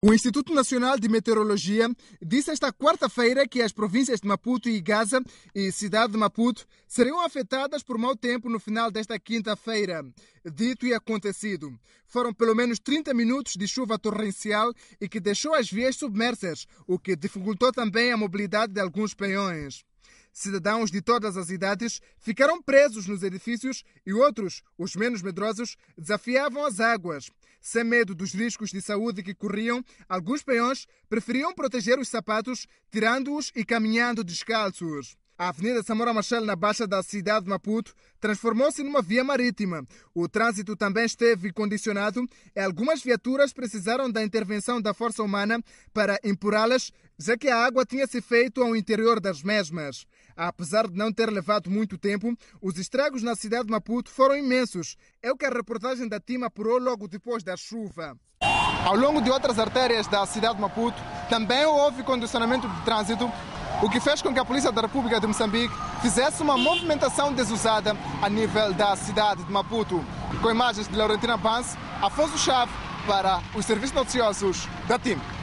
O Instituto Nacional de Meteorologia disse esta quarta-feira que as províncias de Maputo e Gaza e cidade de Maputo seriam afetadas por mau tempo no final desta quinta-feira. Dito e acontecido, foram pelo menos 30 minutos de chuva torrencial e que deixou as vias submersas, o que dificultou também a mobilidade de alguns peões. Cidadãos de todas as idades ficaram presos nos edifícios e outros, os menos medrosos, desafiavam as águas. Sem medo dos riscos de saúde que corriam, alguns peões preferiam proteger os sapatos, tirando-os e caminhando descalços. A Avenida Samora Machel, na Baixa da cidade de Maputo, transformou-se numa via marítima. O trânsito também esteve condicionado e algumas viaturas precisaram da intervenção da força humana para empurrá-las já que a água tinha se feito ao interior das mesmas. Apesar de não ter levado muito tempo, os estragos na cidade de Maputo foram imensos. É o que a reportagem da TIM apurou logo depois da chuva. Ao longo de outras artérias da cidade de Maputo, também houve condicionamento de trânsito, o que fez com que a Polícia da República de Moçambique fizesse uma movimentação desusada a nível da cidade de Maputo. Com imagens de Laurentina Pans, Afonso Chave para os serviços noticiosos da TIM.